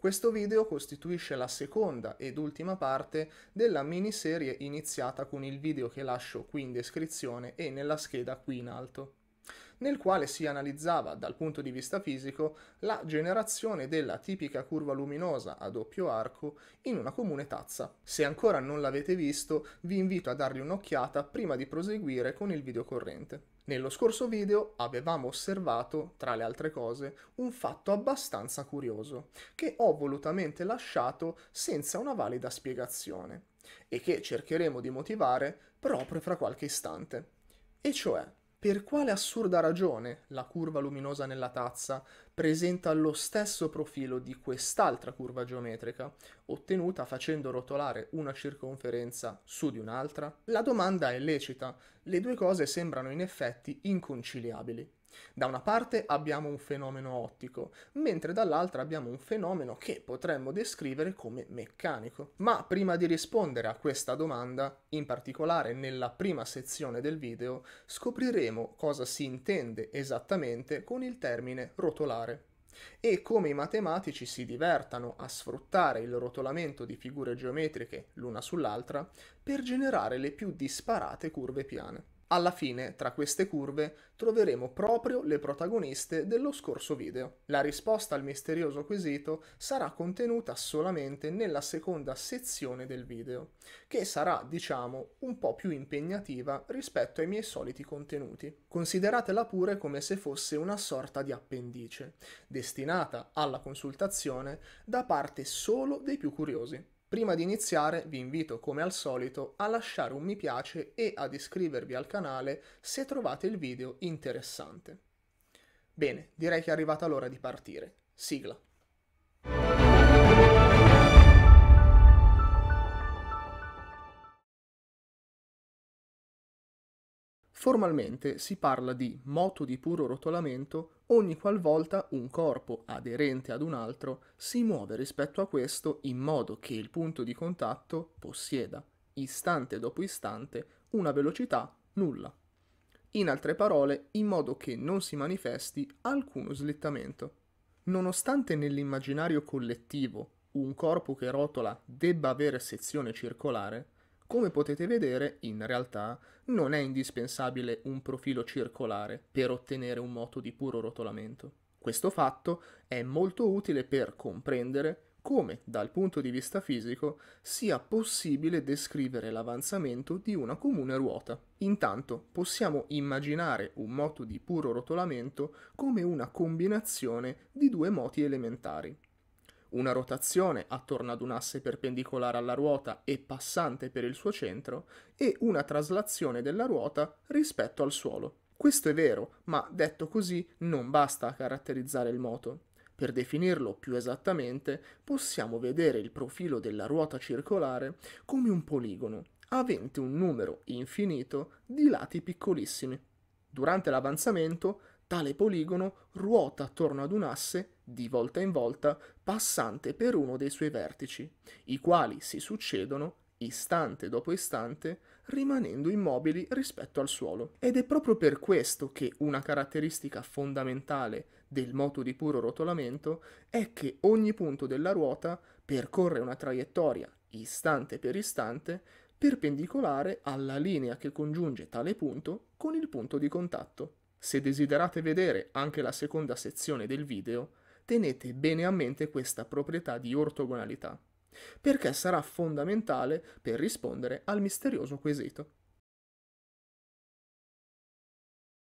Questo video costituisce la seconda ed ultima parte della miniserie iniziata con il video che lascio qui in descrizione e nella scheda qui in alto nel quale si analizzava dal punto di vista fisico la generazione della tipica curva luminosa a doppio arco in una comune tazza. Se ancora non l'avete visto, vi invito a dargli un'occhiata prima di proseguire con il video corrente. Nello scorso video avevamo osservato, tra le altre cose, un fatto abbastanza curioso, che ho volutamente lasciato senza una valida spiegazione, e che cercheremo di motivare proprio fra qualche istante. E cioè, per quale assurda ragione la curva luminosa nella tazza presenta lo stesso profilo di quest'altra curva geometrica, ottenuta facendo rotolare una circonferenza su di un'altra? La domanda è lecita, le due cose sembrano in effetti inconciliabili. Da una parte abbiamo un fenomeno ottico, mentre dall'altra abbiamo un fenomeno che potremmo descrivere come meccanico. Ma prima di rispondere a questa domanda, in particolare nella prima sezione del video, scopriremo cosa si intende esattamente con il termine rotolare e come i matematici si divertano a sfruttare il rotolamento di figure geometriche l'una sull'altra per generare le più disparate curve piane. Alla fine, tra queste curve, troveremo proprio le protagoniste dello scorso video. La risposta al misterioso quesito sarà contenuta solamente nella seconda sezione del video, che sarà, diciamo, un po' più impegnativa rispetto ai miei soliti contenuti. Consideratela pure come se fosse una sorta di appendice, destinata alla consultazione da parte solo dei più curiosi. Prima di iniziare vi invito come al solito a lasciare un mi piace e ad iscrivervi al canale se trovate il video interessante. Bene, direi che è arrivata l'ora di partire. Sigla. Formalmente si parla di moto di puro rotolamento ogni qualvolta un corpo aderente ad un altro si muove rispetto a questo in modo che il punto di contatto possieda, istante dopo istante, una velocità nulla. In altre parole, in modo che non si manifesti alcuno slittamento. Nonostante nell'immaginario collettivo un corpo che rotola debba avere sezione circolare, come potete vedere, in realtà non è indispensabile un profilo circolare per ottenere un moto di puro rotolamento. Questo fatto è molto utile per comprendere come, dal punto di vista fisico, sia possibile descrivere l'avanzamento di una comune ruota. Intanto possiamo immaginare un moto di puro rotolamento come una combinazione di due moti elementari, una rotazione attorno ad un asse perpendicolare alla ruota e passante per il suo centro e una traslazione della ruota rispetto al suolo. Questo è vero, ma detto così non basta a caratterizzare il moto. Per definirlo più esattamente, possiamo vedere il profilo della ruota circolare come un poligono avente un numero infinito di lati piccolissimi. Durante l'avanzamento Tale poligono ruota attorno ad un asse, di volta in volta, passante per uno dei suoi vertici, i quali si succedono istante dopo istante, rimanendo immobili rispetto al suolo. Ed è proprio per questo che una caratteristica fondamentale del moto di puro rotolamento è che ogni punto della ruota percorre una traiettoria istante per istante perpendicolare alla linea che congiunge tale punto con il punto di contatto. Se desiderate vedere anche la seconda sezione del video, tenete bene a mente questa proprietà di ortogonalità, perché sarà fondamentale per rispondere al misterioso quesito.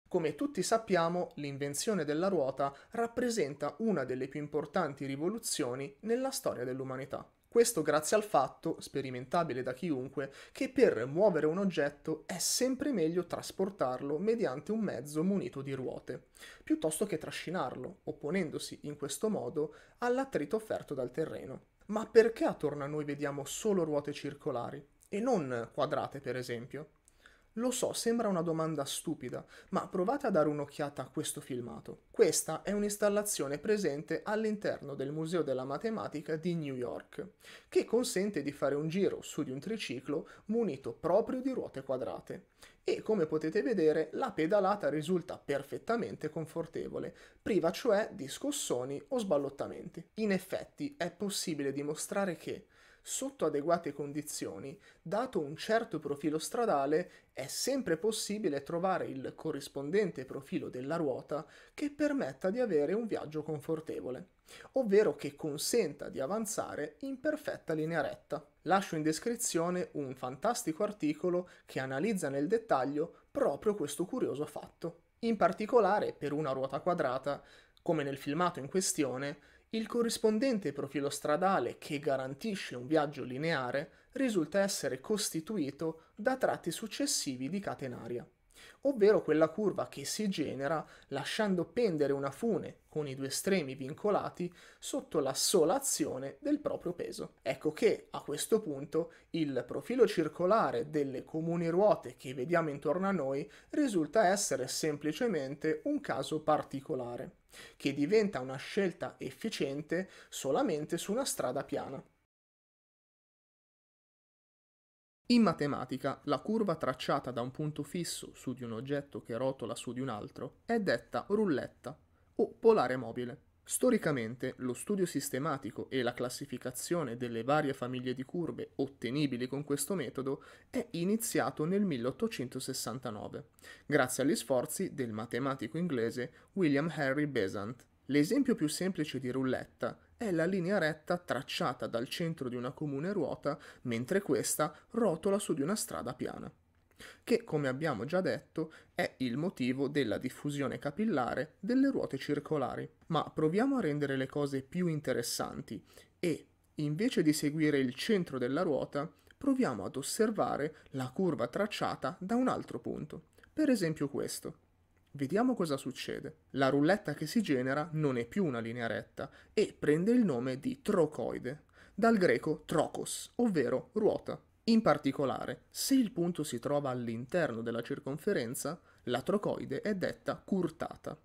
Come tutti sappiamo, l'invenzione della ruota rappresenta una delle più importanti rivoluzioni nella storia dell'umanità. Questo grazie al fatto, sperimentabile da chiunque, che per muovere un oggetto è sempre meglio trasportarlo mediante un mezzo munito di ruote, piuttosto che trascinarlo, opponendosi in questo modo all'attrito offerto dal terreno. Ma perché attorno a noi vediamo solo ruote circolari e non quadrate, per esempio? Lo so, sembra una domanda stupida, ma provate a dare un'occhiata a questo filmato. Questa è un'installazione presente all'interno del Museo della Matematica di New York, che consente di fare un giro su di un triciclo munito proprio di ruote quadrate. E come potete vedere, la pedalata risulta perfettamente confortevole, priva cioè di scossoni o sballottamenti. In effetti, è possibile dimostrare che sotto adeguate condizioni, dato un certo profilo stradale, è sempre possibile trovare il corrispondente profilo della ruota che permetta di avere un viaggio confortevole, ovvero che consenta di avanzare in perfetta linea retta. Lascio in descrizione un fantastico articolo che analizza nel dettaglio proprio questo curioso fatto. In particolare, per una ruota quadrata, come nel filmato in questione, il corrispondente profilo stradale che garantisce un viaggio lineare risulta essere costituito da tratti successivi di catenaria, ovvero quella curva che si genera lasciando pendere una fune con i due estremi vincolati sotto la sola azione del proprio peso. Ecco che a questo punto il profilo circolare delle comuni ruote che vediamo intorno a noi risulta essere semplicemente un caso particolare che diventa una scelta efficiente solamente su una strada piana. In matematica, la curva tracciata da un punto fisso su di un oggetto che rotola su di un altro è detta rulletta o polare mobile. Storicamente lo studio sistematico e la classificazione delle varie famiglie di curve ottenibili con questo metodo è iniziato nel 1869, grazie agli sforzi del matematico inglese William Henry Besant. L'esempio più semplice di rulletta è la linea retta tracciata dal centro di una comune ruota mentre questa rotola su di una strada piana che come abbiamo già detto è il motivo della diffusione capillare delle ruote circolari. Ma proviamo a rendere le cose più interessanti e, invece di seguire il centro della ruota, proviamo ad osservare la curva tracciata da un altro punto, per esempio questo. Vediamo cosa succede. La rulletta che si genera non è più una linea retta e prende il nome di trocoide, dal greco trocos, ovvero ruota. In particolare, se il punto si trova all'interno della circonferenza, la trocoide è detta curtata,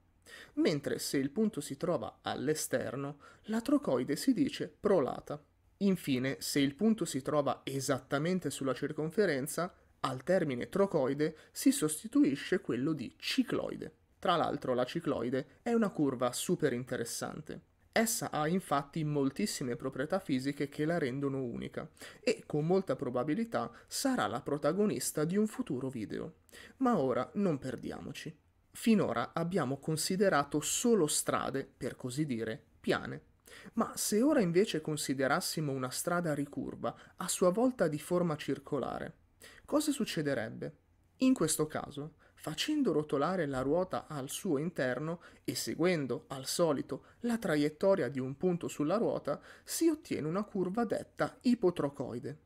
mentre se il punto si trova all'esterno, la trocoide si dice prolata. Infine, se il punto si trova esattamente sulla circonferenza, al termine trocoide si sostituisce quello di cicloide. Tra l'altro la cicloide è una curva super interessante. Essa ha infatti moltissime proprietà fisiche che la rendono unica e con molta probabilità sarà la protagonista di un futuro video. Ma ora non perdiamoci. Finora abbiamo considerato solo strade, per così dire, piane. Ma se ora invece considerassimo una strada ricurva, a sua volta di forma circolare, cosa succederebbe? In questo caso, facendo rotolare la ruota al suo interno e seguendo al solito la traiettoria di un punto sulla ruota, si ottiene una curva detta ipotrocoide.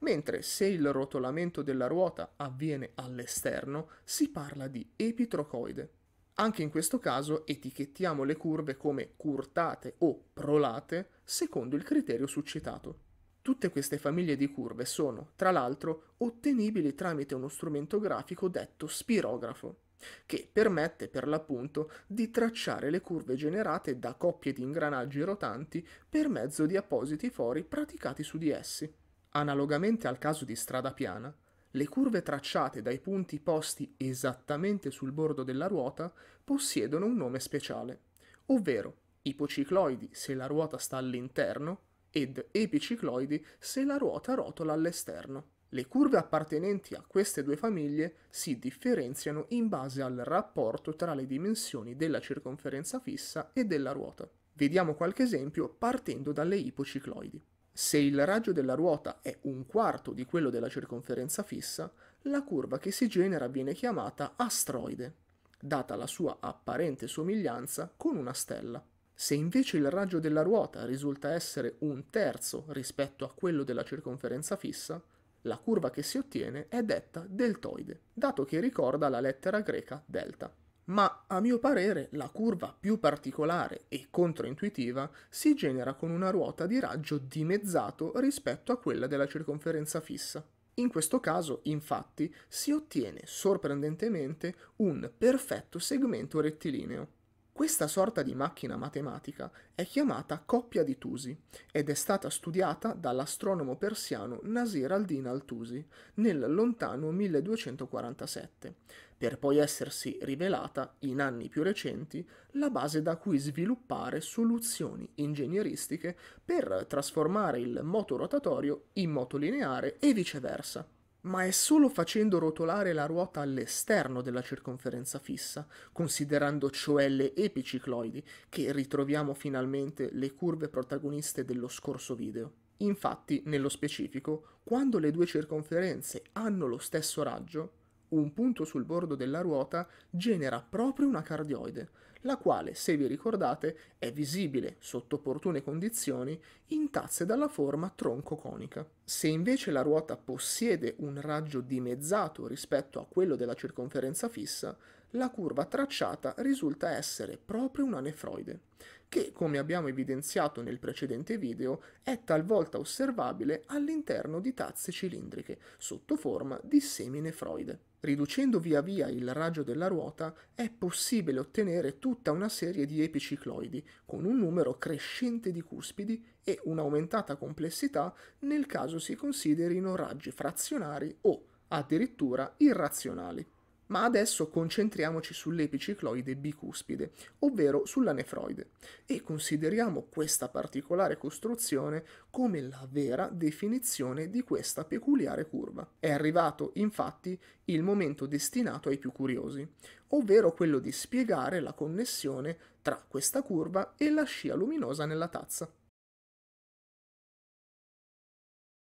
Mentre se il rotolamento della ruota avviene all'esterno, si parla di epitrocoide. Anche in questo caso etichettiamo le curve come curtate o prolate secondo il criterio suscitato. Tutte queste famiglie di curve sono, tra l'altro, ottenibili tramite uno strumento grafico detto spirografo, che permette per l'appunto di tracciare le curve generate da coppie di ingranaggi rotanti per mezzo di appositi fori praticati su di essi. Analogamente al caso di strada piana, le curve tracciate dai punti posti esattamente sul bordo della ruota possiedono un nome speciale, ovvero ipocicloidi se la ruota sta all'interno ed epicicloidi se la ruota rotola all'esterno. Le curve appartenenti a queste due famiglie si differenziano in base al rapporto tra le dimensioni della circonferenza fissa e della ruota. Vediamo qualche esempio partendo dalle ipocicloidi. Se il raggio della ruota è un quarto di quello della circonferenza fissa, la curva che si genera viene chiamata astroide, data la sua apparente somiglianza con una stella. Se invece il raggio della ruota risulta essere un terzo rispetto a quello della circonferenza fissa, la curva che si ottiene è detta deltoide, dato che ricorda la lettera greca delta. Ma a mio parere la curva più particolare e controintuitiva si genera con una ruota di raggio dimezzato rispetto a quella della circonferenza fissa. In questo caso, infatti, si ottiene sorprendentemente un perfetto segmento rettilineo. Questa sorta di macchina matematica è chiamata coppia di Tusi ed è stata studiata dall'astronomo persiano Nasir al-Din al-Tusi nel lontano 1247, per poi essersi rivelata, in anni più recenti, la base da cui sviluppare soluzioni ingegneristiche per trasformare il moto rotatorio in moto lineare e viceversa ma è solo facendo rotolare la ruota all'esterno della circonferenza fissa, considerando cioè le epicicloidi, che ritroviamo finalmente le curve protagoniste dello scorso video. Infatti, nello specifico, quando le due circonferenze hanno lo stesso raggio, un punto sul bordo della ruota genera proprio una cardioide, la quale, se vi ricordate, è visibile, sotto opportune condizioni, in tazze dalla forma tronco-conica. Se invece la ruota possiede un raggio dimezzato rispetto a quello della circonferenza fissa, la curva tracciata risulta essere proprio una nefroide, che, come abbiamo evidenziato nel precedente video, è talvolta osservabile all'interno di tazze cilindriche, sotto forma di seminefroide. Riducendo via via il raggio della ruota è possibile ottenere tutta una serie di epicicloidi, con un numero crescente di cuspidi e un'aumentata complessità nel caso si considerino raggi frazionari o addirittura irrazionali. Ma adesso concentriamoci sull'epicicloide bicuspide, ovvero sulla nefroide, e consideriamo questa particolare costruzione come la vera definizione di questa peculiare curva. È arrivato, infatti, il momento destinato ai più curiosi, ovvero quello di spiegare la connessione tra questa curva e la scia luminosa nella tazza.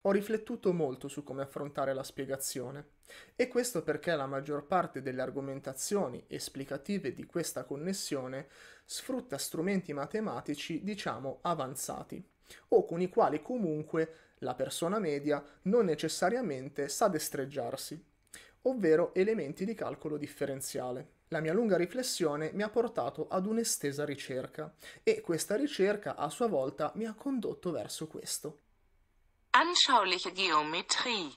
Ho riflettuto molto su come affrontare la spiegazione, e questo perché la maggior parte delle argomentazioni esplicative di questa connessione sfrutta strumenti matematici, diciamo, avanzati, o con i quali comunque la persona media non necessariamente sa destreggiarsi, ovvero elementi di calcolo differenziale. La mia lunga riflessione mi ha portato ad un'estesa ricerca e questa ricerca a sua volta mi ha condotto verso questo. Anschauliche Geometrie.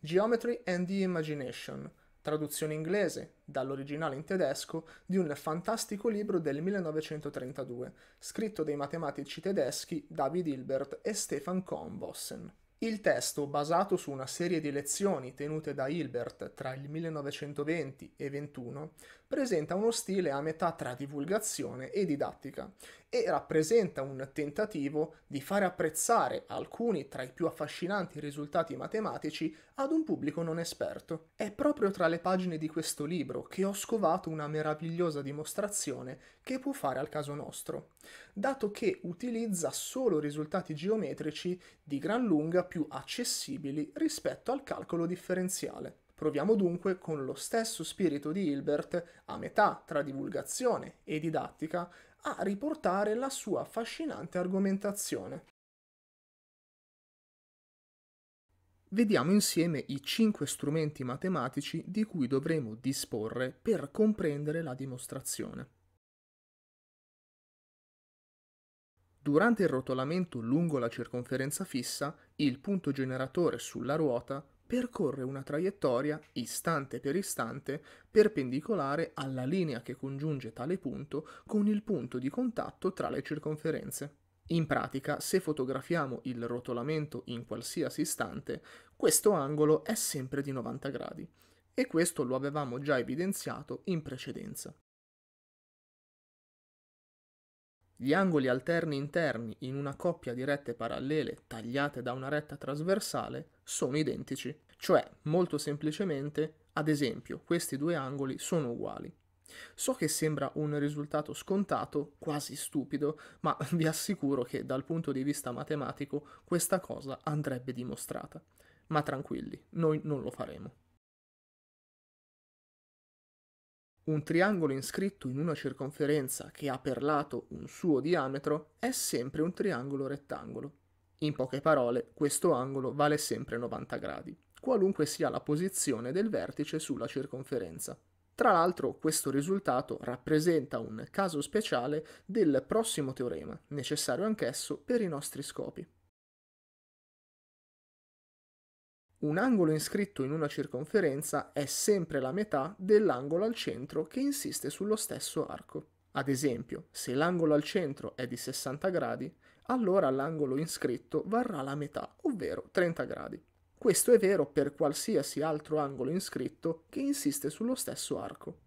Geometry and the Imagination, traduzione inglese, dall'originale in tedesco, di un fantastico libro del 1932, scritto dai matematici tedeschi David Hilbert e Stefan kohn Kornbossen. Il testo, basato su una serie di lezioni tenute da Hilbert tra il 1920 e 21, presenta uno stile a metà tra divulgazione e didattica e rappresenta un tentativo di fare apprezzare alcuni tra i più affascinanti risultati matematici ad un pubblico non esperto. È proprio tra le pagine di questo libro che ho scovato una meravigliosa dimostrazione che può fare al caso nostro, dato che utilizza solo risultati geometrici di gran lunga più accessibili rispetto al calcolo differenziale. Proviamo dunque con lo stesso spirito di Hilbert, a metà tra divulgazione e didattica, a riportare la sua affascinante argomentazione. Vediamo insieme i cinque strumenti matematici di cui dovremo disporre per comprendere la dimostrazione. Durante il rotolamento lungo la circonferenza fissa, il punto generatore sulla ruota percorre una traiettoria istante per istante perpendicolare alla linea che congiunge tale punto con il punto di contatto tra le circonferenze. In pratica, se fotografiamo il rotolamento in qualsiasi istante, questo angolo è sempre di 90 gradi e questo lo avevamo già evidenziato in precedenza. Gli angoli alterni interni in una coppia di rette parallele tagliate da una retta trasversale sono identici, cioè molto semplicemente, ad esempio, questi due angoli sono uguali. So che sembra un risultato scontato, quasi stupido, ma vi assicuro che dal punto di vista matematico questa cosa andrebbe dimostrata. Ma tranquilli, noi non lo faremo. Un triangolo inscritto in una circonferenza che ha per lato un suo diametro è sempre un triangolo rettangolo. In poche parole, questo angolo vale sempre 90 gradi, qualunque sia la posizione del vertice sulla circonferenza. Tra l'altro questo risultato rappresenta un caso speciale del prossimo teorema, necessario anch'esso per i nostri scopi. Un angolo inscritto in una circonferenza è sempre la metà dell'angolo al centro che insiste sullo stesso arco. Ad esempio, se l'angolo al centro è di 60 gradi, allora l'angolo inscritto varrà la metà, ovvero 30 gradi. Questo è vero per qualsiasi altro angolo inscritto che insiste sullo stesso arco.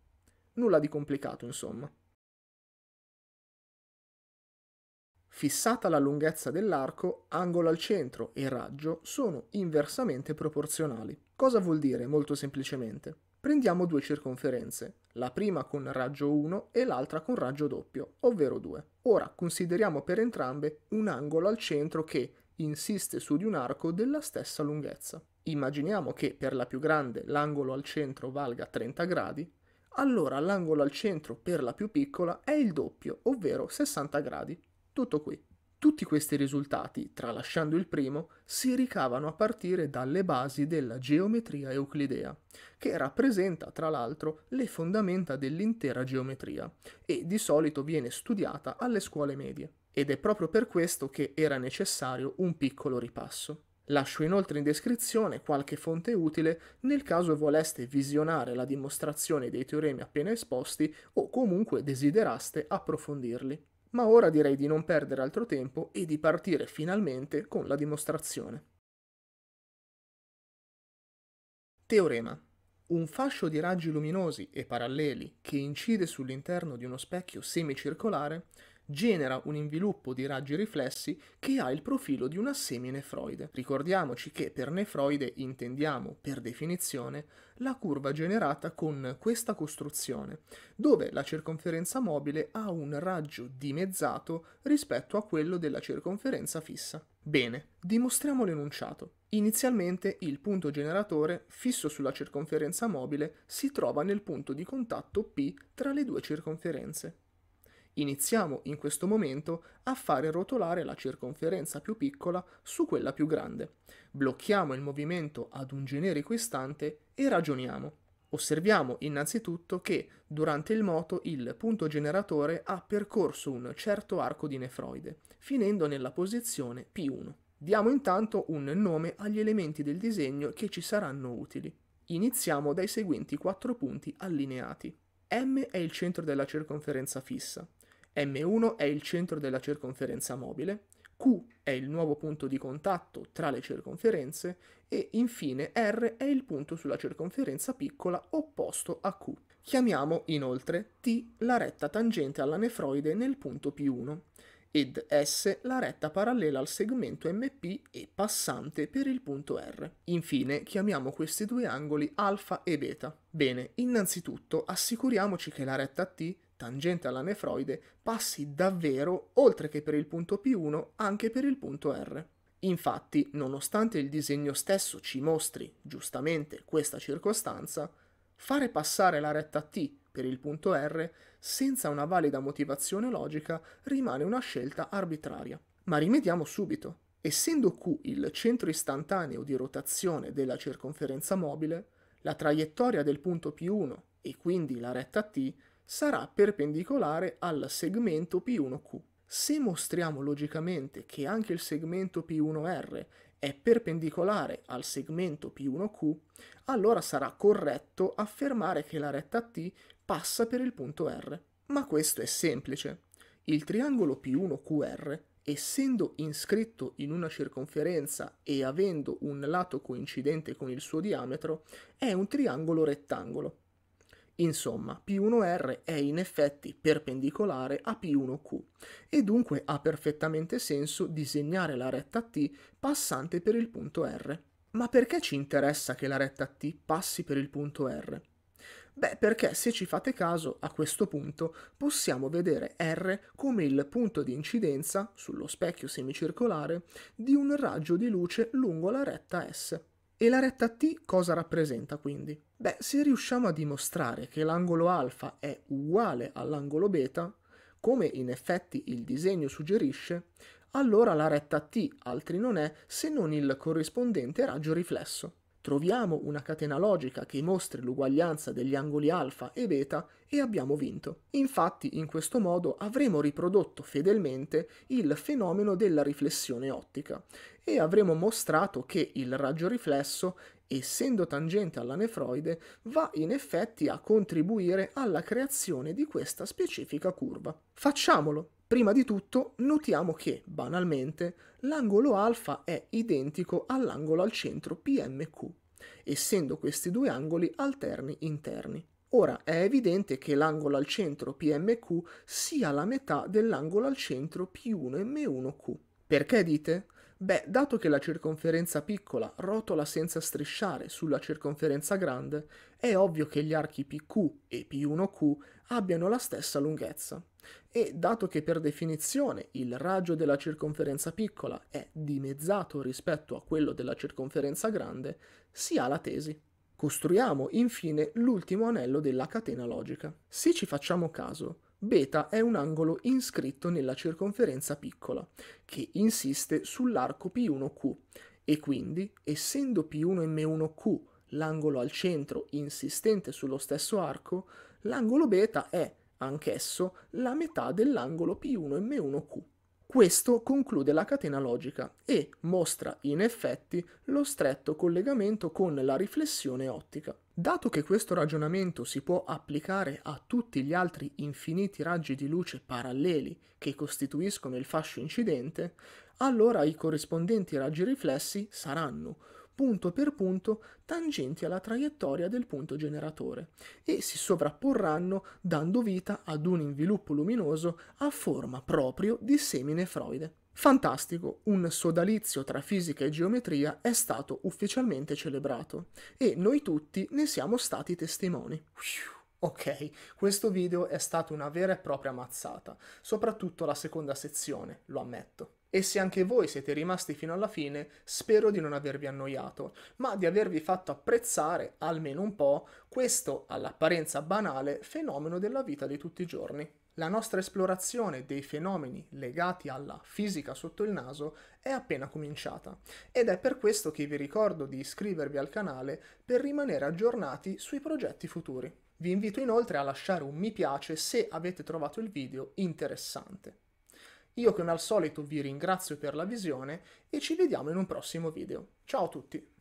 Nulla di complicato, insomma. Fissata la lunghezza dell'arco, angolo al centro e raggio sono inversamente proporzionali. Cosa vuol dire molto semplicemente? Prendiamo due circonferenze, la prima con raggio 1 e l'altra con raggio doppio, ovvero 2. Ora consideriamo per entrambe un angolo al centro che insiste su di un arco della stessa lunghezza. Immaginiamo che per la più grande l'angolo al centro valga 30 gradi, allora l'angolo al centro per la più piccola è il doppio, ovvero 60 gradi. Tutto qui. Tutti questi risultati, tralasciando il primo, si ricavano a partire dalle basi della geometria euclidea, che rappresenta tra l'altro le fondamenta dell'intera geometria e di solito viene studiata alle scuole medie. Ed è proprio per questo che era necessario un piccolo ripasso. Lascio inoltre in descrizione qualche fonte utile nel caso voleste visionare la dimostrazione dei teoremi appena esposti o comunque desideraste approfondirli ma ora direi di non perdere altro tempo e di partire finalmente con la dimostrazione. Teorema. Un fascio di raggi luminosi e paralleli che incide sull'interno di uno specchio semicircolare genera un inviluppo di raggi riflessi che ha il profilo di una seminefroide. Ricordiamoci che per nefroide intendiamo, per definizione, la curva generata con questa costruzione, dove la circonferenza mobile ha un raggio dimezzato rispetto a quello della circonferenza fissa. Bene, dimostriamo l'enunciato. Inizialmente il punto generatore, fisso sulla circonferenza mobile, si trova nel punto di contatto P tra le due circonferenze. Iniziamo in questo momento a fare rotolare la circonferenza più piccola su quella più grande. Blocchiamo il movimento ad un generico istante e ragioniamo. Osserviamo innanzitutto che durante il moto il punto generatore ha percorso un certo arco di nefroide, finendo nella posizione P1. Diamo intanto un nome agli elementi del disegno che ci saranno utili. Iniziamo dai seguenti quattro punti allineati. M è il centro della circonferenza fissa, M1 è il centro della circonferenza mobile, Q è il nuovo punto di contatto tra le circonferenze e infine R è il punto sulla circonferenza piccola opposto a Q. Chiamiamo inoltre T la retta tangente alla nefroide nel punto P1 ed S la retta parallela al segmento MP e passante per il punto R. Infine chiamiamo questi due angoli alfa e beta. Bene, innanzitutto assicuriamoci che la retta T tangente alla nefroide passi davvero oltre che per il punto P1 anche per il punto R. Infatti, nonostante il disegno stesso ci mostri giustamente questa circostanza, fare passare la retta T per il punto R senza una valida motivazione logica rimane una scelta arbitraria. Ma rimediamo subito. Essendo Q il centro istantaneo di rotazione della circonferenza mobile, la traiettoria del punto P1 e quindi la retta T sarà perpendicolare al segmento P1Q. Se mostriamo logicamente che anche il segmento P1R è perpendicolare al segmento P1Q, allora sarà corretto affermare che la retta T passa per il punto R. Ma questo è semplice. Il triangolo P1QR, essendo inscritto in una circonferenza e avendo un lato coincidente con il suo diametro, è un triangolo rettangolo. Insomma, P1R è in effetti perpendicolare a P1Q e dunque ha perfettamente senso disegnare la retta T passante per il punto R. Ma perché ci interessa che la retta T passi per il punto R? Beh, perché se ci fate caso, a questo punto possiamo vedere R come il punto di incidenza, sullo specchio semicircolare, di un raggio di luce lungo la retta S. E la retta t cosa rappresenta quindi? Beh, se riusciamo a dimostrare che l'angolo alfa è uguale all'angolo beta, come in effetti il disegno suggerisce, allora la retta t altri non è se non il corrispondente raggio riflesso troviamo una catena logica che mostri l'uguaglianza degli angoli alfa e beta e abbiamo vinto. Infatti in questo modo avremo riprodotto fedelmente il fenomeno della riflessione ottica e avremo mostrato che il raggio riflesso essendo tangente alla nefroide, va in effetti a contribuire alla creazione di questa specifica curva. Facciamolo! Prima di tutto notiamo che, banalmente, l'angolo alfa è identico all'angolo al centro PMQ, essendo questi due angoli alterni interni. Ora è evidente che l'angolo al centro PMQ sia la metà dell'angolo al centro P1M1Q. Perché dite? Beh, dato che la circonferenza piccola rotola senza strisciare sulla circonferenza grande, è ovvio che gli archi PQ e P1Q abbiano la stessa lunghezza. E dato che per definizione il raggio della circonferenza piccola è dimezzato rispetto a quello della circonferenza grande, si ha la tesi. Costruiamo infine l'ultimo anello della catena logica. Se ci facciamo caso, Beta è un angolo inscritto nella circonferenza piccola, che insiste sull'arco P1Q e quindi, essendo P1M1Q l'angolo al centro insistente sullo stesso arco, l'angolo beta è, anch'esso, la metà dell'angolo P1M1Q. Questo conclude la catena logica e mostra in effetti lo stretto collegamento con la riflessione ottica. Dato che questo ragionamento si può applicare a tutti gli altri infiniti raggi di luce paralleli che costituiscono il fascio incidente, allora i corrispondenti raggi riflessi saranno punto per punto tangenti alla traiettoria del punto generatore e si sovrapporranno dando vita ad un inviluppo luminoso a forma proprio di semine seminefroide. Fantastico, un sodalizio tra fisica e geometria è stato ufficialmente celebrato e noi tutti ne siamo stati testimoni. Ok, questo video è stato una vera e propria mazzata, soprattutto la seconda sezione, lo ammetto. E se anche voi siete rimasti fino alla fine, spero di non avervi annoiato, ma di avervi fatto apprezzare, almeno un po', questo, all'apparenza banale, fenomeno della vita di tutti i giorni. La nostra esplorazione dei fenomeni legati alla fisica sotto il naso è appena cominciata ed è per questo che vi ricordo di iscrivervi al canale per rimanere aggiornati sui progetti futuri. Vi invito inoltre a lasciare un mi piace se avete trovato il video interessante. Io come al solito vi ringrazio per la visione e ci vediamo in un prossimo video. Ciao a tutti!